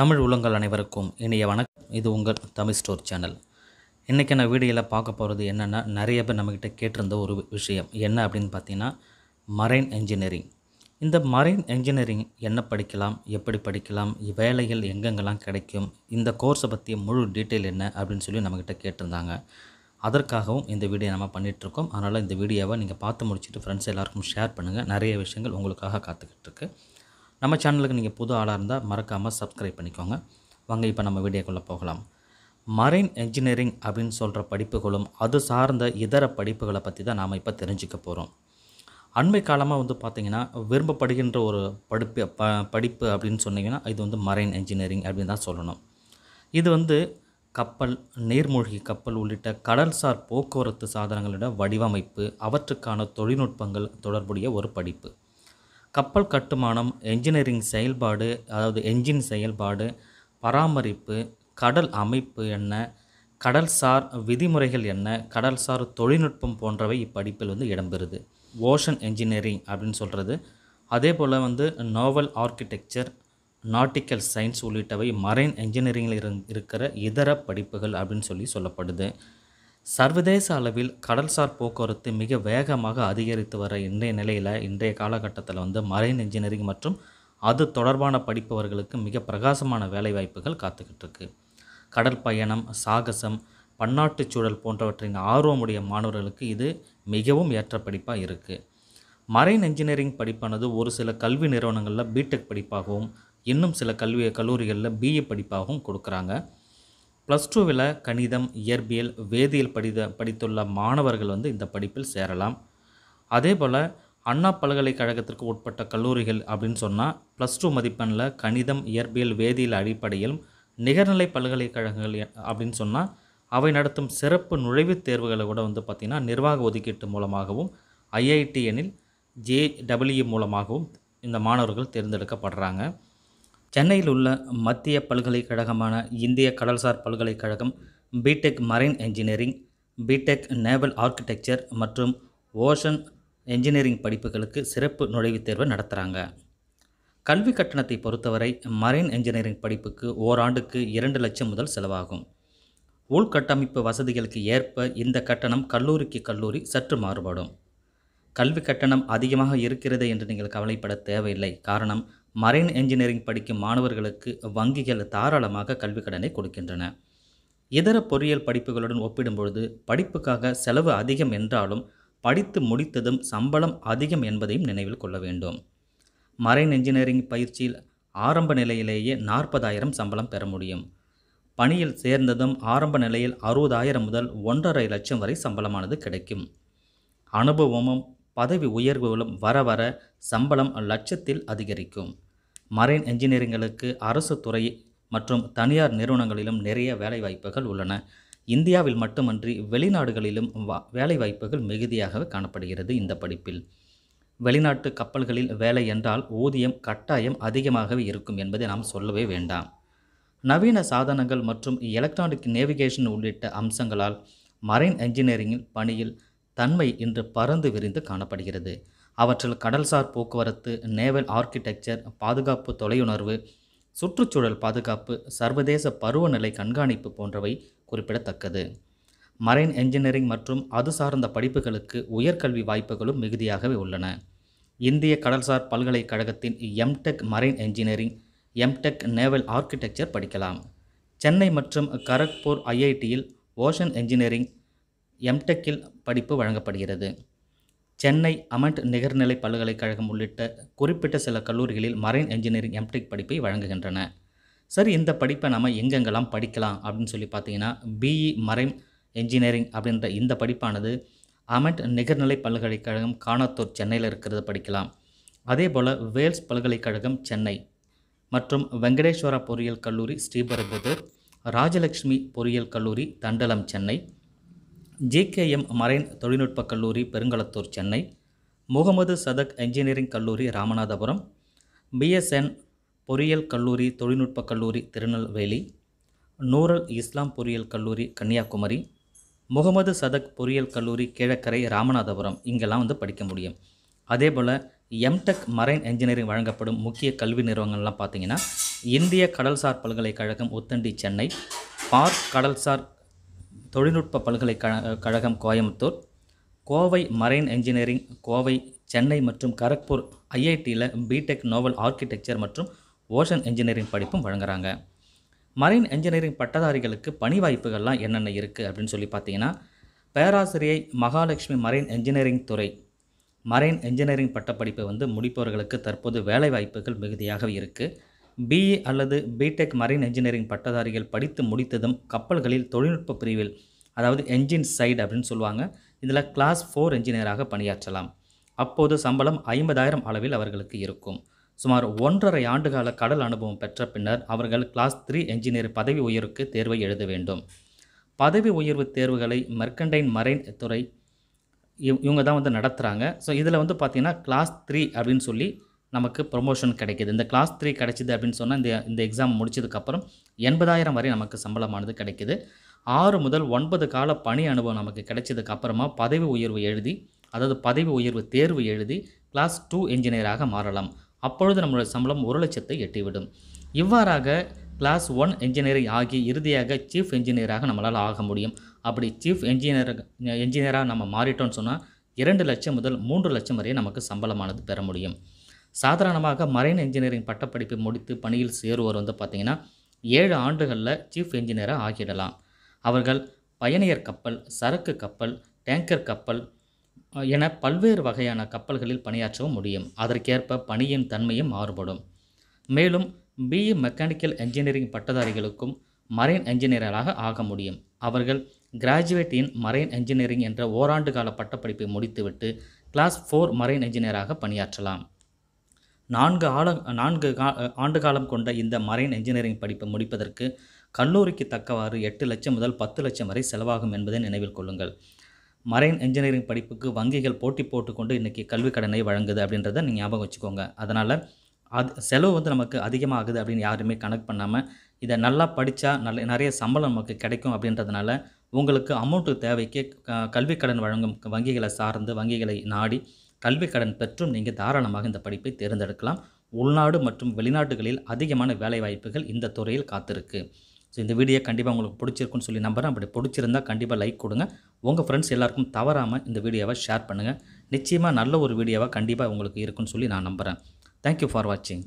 தமிழ் உலங்கள் அனைவருக்கும் இனிய வணக்கம் இது உங்கள் தமிழ் ஸ்டோர் சேனல் இன்றைக்கி நான் வீடியோவில் பார்க்க போகிறது என்னென்னா நிறைய பேர் நம்மக்கிட்ட கேட்டிருந்த ஒரு விஷயம் என்ன அப்படின்னு பார்த்தீங்கன்னா மரைன் என்ஜினியரிங் இந்த மரைன் என்ஜினியரிங் என்ன படிக்கலாம் எப்படி படிக்கலாம் வேலைகள் எங்கெங்கெல்லாம் கிடைக்கும் இந்த கோர்ஸை பற்றி முழு டீட்டெயில் என்ன அப்படின்னு சொல்லி நம்மக்கிட்ட கேட்டிருந்தாங்க அதற்காகவும் இந்த வீடியோ நம்ம பண்ணிகிட்ருக்கோம் அதனால் இந்த வீடியோவை நீங்கள் பார்த்து முடிச்சுட்டு ஃப்ரெண்ட்ஸ் எல்லாருக்கும் ஷேர் பண்ணுங்கள் நிறைய விஷயங்கள் உங்களுக்காக காத்துக்கிட்டு இருக்குது நம்ம சேனலுக்கு நீங்கள் புது ஆளாக இருந்தால் மறக்காமல் சப்ஸ்கிரைப் பண்ணிக்கோங்க வாங்க இப்போ நம்ம வீடியோக்குள்ளே போகலாம் மரைன் என்ஜினியரிங் அப்படின்னு சொல்கிற படிப்புகளும் அது சார்ந்த இதர படிப்புகளை பற்றி தான் நாம் இப்போ தெரிஞ்சுக்க போகிறோம் அண்மை காலமாக வந்து பார்த்திங்கன்னா விரும்பப்படுகின்ற ஒரு படிப்பு ப படிப்பு அப்படின்னு சொன்னிங்கன்னா இது வந்து மரைன் என்ஜினியரிங் அப்படின்னு தான் சொல்லணும் இது வந்து கப்பல் நீர்மூழ்கி கப்பல் உள்ளிட்ட கடல்சார் போக்குவரத்து சாதனங்களோட வடிவமைப்பு அவற்றுக்கான தொழில்நுட்பங்கள் தொடர்புடைய ஒரு படிப்பு கப்பல் கட்டுமானம் என்ஜினியரிங் செயல்பாடு அதாவது என்ஜின் செயல்பாடு பராமரிப்பு கடல் அமைப்பு என்ன கடல்சார் விதிமுறைகள் என்ன கடல்சார் தொழில்நுட்பம் போன்றவை இப்படிப்பில் வந்து இடம்பெறுது ஓஷன் என்ஜினியரிங் அப்படின்னு சொல்கிறது அதே போல் வந்து நோவல் ஆர்கிடெக்சர் நாட்டிக்கல் சயின்ஸ் உள்ளிட்டவை மரைன் என்ஜினியரிங்கில் இருக்கிற இதர படிப்புகள் அப்படின்னு சொல்லி சொல்லப்படுது சர்வதேச அளவில் கடல்சார் போக்குவரத்து மிக வேகமாக அதிகரித்து வர இன்றைய நிலையில் இன்றைய காலகட்டத்தில் வந்து மரைன் இன்ஜினியரிங் மற்றும் அது தொடர்பான படிப்பவர்களுக்கு மிக பிரகாசமான வேலைவாய்ப்புகள் காத்துக்கிட்டு இருக்கு கடல் பயணம் சாகசம் பன்னாட்டு சூழல் போன்றவற்றின் ஆர்வமுடைய மாணவர்களுக்கு இது மிகவும் ஏற்ற படிப்பாக இருக்குது மரைன் இன்ஜினியரிங் படிப்பானது ஒரு சில கல்வி நிறுவனங்களில் பிடெக் படிப்பாகவும் இன்னும் சில கல்வி கல்லூரிகளில் பிஏ படிப்பாகவும் கொடுக்குறாங்க ப்ளஸ் டூவில் கணிதம் இயற்பியல் வேதியியல் படித படித்துள்ள மாணவர்கள் வந்து இந்த படிப்பில் சேரலாம் அதே போல் அண்ணா பல்கலைக்கழகத்திற்கு உட்பட்ட கல்லூரிகள் அப்படின்னு சொன்னால் ப்ளஸ் டூ மதிப்பெண்ணில் கணிதம் இயற்பியல் வேதியியல் அடிப்படையில் நிகர்நிலை பல்கலைக்கழகங்கள் அப்படின்னு சொன்னால் அவை நடத்தும் சிறப்பு நுழைவுத் தேர்வுகளை கூட வந்து பார்த்திங்கன்னா நிர்வாக ஒதுக்கீட்டு மூலமாகவும் ஐஐடி எனில் ஜேடபிள்யூ மூலமாகவும் இந்த மாணவர்கள் தேர்ந்தெடுக்கப்படுறாங்க சென்னையில் உள்ள மத்திய பல்கலைக்கழகமான இந்திய கடல்சார் பல்கலைக்கழகம் BTech marine engineering BTech naval architecture மற்றும் ஓஷன் என்ஜினியரிங் படிப்புகளுக்கு சிறப்பு நுழைவுத் தேர்வு நடத்துகிறாங்க கல்வி கட்டணத்தை பொறுத்தவரை மரைன் என்ஜினியரிங் படிப்புக்கு ஓராண்டுக்கு இரண்டு லட்சம் முதல் செலவாகும் உள்கட்டமைப்பு வசதிகளுக்கு ஏற்ப இந்த கட்டணம் கல்லூரிக்கு கல்லூரி சற்று மாறுபடும் கல்வி கட்டணம் அதிகமாக இருக்கிறது என்று நீங்கள் கவலைப்பட தேவையில்லை காரணம் மரைன் என்ஜினியரிங் படிக்கும் மாணவர்களுக்கு வங்கிகள் தாராளமாக கல்விக் கடனை கொடுக்கின்றன இதர பொறியியல் படிப்புகளுடன் ஒப்பிடும்பொழுது படிப்புக்காக செலவு அதிகம் என்றாலும் படித்து முடித்ததும் சம்பளம் அதிகம் என்பதையும் நினைவில் கொள்ள வேண்டும் மரைன் என்ஜினியரிங் பயிற்சியில் ஆரம்ப நிலையிலேயே நாற்பதாயிரம் சம்பளம் பெற முடியும் பணியில் சேர்ந்ததும் ஆரம்ப நிலையில் அறுபதாயிரம் முதல் ஒன்றரை லட்சம் வரை சம்பளமானது கிடைக்கும் அனுபவமும் பதவி உயர்வுகளும் வர வர சம்பளம் லட்சத்தில் அதிகரிக்கும் மரைன் என்ஜினியரிங்களுக்கு அரசு துறை மற்றும் தனியார் நிறுவனங்களிலும் நிறைய வேலைவாய்ப்புகள் உள்ளன இந்தியாவில் மட்டுமன்றி வெளிநாடுகளிலும் வேலைவாய்ப்புகள் மிகுதியாக காணப்படுகிறது இந்த படிப்பில் வெளிநாட்டு கப்பல்களில் வேலை என்றால் ஊதியம் கட்டாயம் அதிகமாகவே இருக்கும் என்பதை நாம் சொல்லவே வேண்டாம் நவீன சாதனங்கள் மற்றும் எலக்ட்ரானிக் நேவிகேஷன் உள்ளிட்ட அம்சங்களால் மரைன் என்ஜினியரிங்கில் பணியில் தன்மை இன்று பறந்து விரிந்து காணப்படுகிறது அவற்றில் கடல்சார் போக்குவரத்து நேவல் ஆர்கிடெக்சர் பாதுகாப்பு தொலையுணர்வு சுற்றுச்சூழல் பாதுகாப்பு சர்வதேச பருவநிலை கண்காணிப்பு போன்றவை குறிப்பிடத்தக்கது மரைன் என்ஜினியரிங் மற்றும் அது சார்ந்த படிப்புகளுக்கு உயர்கல்வி வாய்ப்புகளும் மிகுதியாகவே உள்ளன இந்திய கடல்சார் பல்கலைக்கழகத்தின் MTech marine engineering MTech naval architecture படிக்கலாம் சென்னை மற்றும் கரக்பூர் ஐஐடியில் ஓஷன் என்ஜினியரிங் எம்டெக்கில் படிப்பு வழங்கப்படுகிறது சென்னை அமண்ட் நிகர்நிலை பல்கலைக்கழகம் உள்ளிட்ட குறிப்பிட்ட சில கல்லூரிகளில் மரைன் என்ஜினியரிங் எம்டெக் படிப்பை வழங்குகின்றன சரி இந்த படிப்பை நம்ம எங்கெங்கெல்லாம் படிக்கலாம் அப்படின்னு சொல்லி பார்த்தீங்கன்னா பிஇ e மரைன் என்ஜினியரிங் அப்படின்ற இந்த படிப்பானது அமண்ட் நிகர்நிலை பல்கலைக்கழகம் காணாத்தூர் சென்னையில் இருக்கிறத படிக்கலாம் அதே போல் வேல்ஸ் பல்கலைக்கழகம் சென்னை மற்றும் வெங்கடேஸ்வரா பொறியியல் கல்லூரி ஸ்ரீபெரும்புதூர் ராஜலக்ஷ்மி பொறியியல் கல்லூரி தண்டலம் சென்னை ஜிகேஎம் மரைன் தொழில்நுட்பக் கல்லூரி பெருங்கலத்தூர் சென்னை முகமது சதக் என்ஜினியரிங் கல்லூரி ராமநாதபுரம் பிஎஸ்என் பொறியியல் கல்லூரி தொழில்நுட்பக் கல்லூரி திருநெல்வேலி நூரல் இஸ்லாம் பொறியியல் கல்லூரி கன்னியாகுமரி முகமது சதக் பொறியியல் கல்லூரி கிழக்கரை ராமநாதபுரம் இங்கெல்லாம் வந்து படிக்க முடியும் அதே போல் எம்டெக் மரைன் என்ஜினியரிங் வழங்கப்படும் முக்கிய கல்வி நிறுவனங்கள்லாம் பார்த்தீங்கன்னா இந்திய கடல்சார் பல்கலைக்கழகம் உத்தண்டி சென்னை பார்க் கடல்சார் தொழில்நுட்ப பல்கலைக்கழக கழகம் கோயம்புத்தூர் கோவை மரைன் என்ஜினியரிங் கோவை சென்னை மற்றும் கரக்பூர் ஐஐடியில் பிடெக் நோவல் ஆர்கிடெக்சர் மற்றும் ஓஷன் என்ஜினியரிங் படிப்பும் வழங்குறாங்க மரைன் என்ஜினியரிங் பட்டதாரிகளுக்கு பணி வாய்ப்புகள்லாம் என்னென்ன இருக்குது அப்படின்னு சொல்லி பார்த்தீங்கன்னா பேராசிரியை மகாலட்சுமி மரைன் என்ஜினியரிங் துறை மரைன் என்ஜினியரிங் பட்டப்படிப்பை வந்து முடிப்பவர்களுக்கு தற்போது வேலைவாய்ப்புகள் மிகுதியாகவே இருக்குது பிஇ அல்லது பிடெக் மரைன் இன்ஜினியரிங் பட்டதாரிகள் படித்து முடித்ததும் கப்பல்களில் தொழில்நுட்ப பிரிவில் அதாவது என்ஜின் சைடு அப்படின்னு சொல்லுவாங்க இதில் கிளாஸ் ஃபோர் என்ஜினியராக பணியாற்றலாம் அப்போது சம்பளம் ஐம்பதாயிரம் அளவில் அவர்களுக்கு இருக்கும் சுமார் ஒன்றரை ஆண்டுகால கடல் அனுபவம் பெற்ற பின்னர் அவர்கள் கிளாஸ் த்ரீ என்ஜினியர் பதவி உயர்வுக்கு தேர்வை எழுத வேண்டும் பதவி உயர்வு தேர்வுகளை மெர்கண்டைன் மரைன் துறை இவங்க தான் வந்து நடத்துகிறாங்க ஸோ இதில் வந்து பார்த்திங்கன்னா கிளாஸ் த்ரீ அப்படின்னு சொல்லி நமக்கு ப்ரொமோஷன் கிடைக்கிது இந்த கிளாஸ் த்ரீ கிடைச்சிது அப்படின்னு சொன்னால் இந்த இந்த எக்ஸாம் முடிச்சதுக்கப்புறம் எண்பதாயிரம் வரை நமக்கு சம்பளமானது கிடைக்கிது ஆறு முதல் ஒன்பது கால பணி அனுபவம் நமக்கு கிடைச்சதுக்கு அப்புறமா பதவி உயர்வு எழுதி அதாவது பதவி உயர்வு தேர்வு எழுதி கிளாஸ் டூ என்ஜினியராக மாறலாம் அப்பொழுது நம்மளோட சம்பளம் ஒரு லட்சத்தை எட்டிவிடும் இவ்வாறாக கிளாஸ் ஒன் என்ஜினியரிங் ஆகி இறுதியாக சீஃப் என்ஜினியராக நம்மளால் ஆக முடியும் அப்படி சீஃப் என்ஜினியர் என்ஜினியராக நம்ம மாறிட்டோம்னு சொன்னால் இரண்டு லட்சம் முதல் மூன்று லட்சம் வரையும் நமக்கு சம்பளமானது பெற முடியும் சாதாரணமாக மரைன் இன்ஜினியரிங் பட்டப்படிப்பு முடித்து பணியில் சேருவோர் வந்து பார்த்திங்கன்னா ஏழு ஆண்டுகளில் சீஃப் இன்ஜினியராக ஆகிடலாம் அவர்கள் பயணியர் கப்பல் சரக்கு கப்பல் டேங்கர் கப்பல் என பல்வேறு வகையான கப்பல்களில் பணியாற்றவும் முடியும் அதற்கேற்ப பணியின் தன்மையும் மாறுபடும் மேலும் பிஇ மெக்கானிக்கல் என்ஜினியரிங் பட்டதாரிகளுக்கும் மரைன் என்ஜினியராக ஆக முடியும் அவர்கள் கிராஜுவேட் இன் மரைன் என்ஜினியரிங் என்ற ஓராண்டு கால பட்டப்படிப்பை முடித்துவிட்டு கிளாஸ் ஃபோர் மரைன் என்ஜினியராக பணியாற்றலாம் நான்கு ஆள நான்கு கா ஆண்டு காலம் கொண்ட இந்த மரைன் இன்ஜினியரிங் படிப்பை முடிப்பதற்கு கல்லூரிக்கு தக்கவாறு எட்டு லட்சம் முதல் பத்து லட்சம் வரை செலவாகும் என்பதை நினைவில் கொள்ளுங்கள் மரைன் இன்ஜினியரிங் படிப்புக்கு வங்கிகள் போட்டி போட்டுக்கொண்டு இன்றைக்கி கல்வி கடனை வழங்குது அப்படின்றத நீங்கள் ஞாபகம் வச்சுக்கோங்க அதனால் அது செலவு வந்து நமக்கு அதிகமாகுது அப்படின்னு யாருமே கனெக்ட் பண்ணாமல் இதை நல்லா படித்தா நல்ல நிறைய சம்பளம் நமக்கு கிடைக்கும் அப்படின்றதுனால உங்களுக்கு அமௌண்ட்டு தேவைக்கு கல்வி கடன் வழங்கும் வங்கிகளை சார்ந்து வங்கிகளை நாடி கல்வி கடன் பெற்றும் நீங்கள் தாராளமாக இந்த படிப்பை தேர்ந்தெடுக்கலாம் உள்நாடு மற்றும் வெளிநாடுகளில் அதிகமான வேலைவாய்ப்புகள் இந்த துறையில் காத்திருக்கு ஸோ இந்த வீடியோ கண்டிப்பாக உங்களுக்கு பிடிச்சிருக்குன்னு சொல்லி நம்புகிறேன் அப்படி பிடிச்சிருந்தால் கண்டிப்பாக லைக் கொடுங்க உங்கள் ஃப்ரெண்ட்ஸ் எல்லாருக்கும் தவறாமல் இந்த வீடியோவை ஷேர் பண்ணுங்கள் நிச்சயமாக நல்ல ஒரு வீடியோவாக கண்டிப்பாக உங்களுக்கு இருக்குன்னு சொல்லி நான் நம்புகிறேன் தேங்க்யூ ஃபார் வாட்சிங்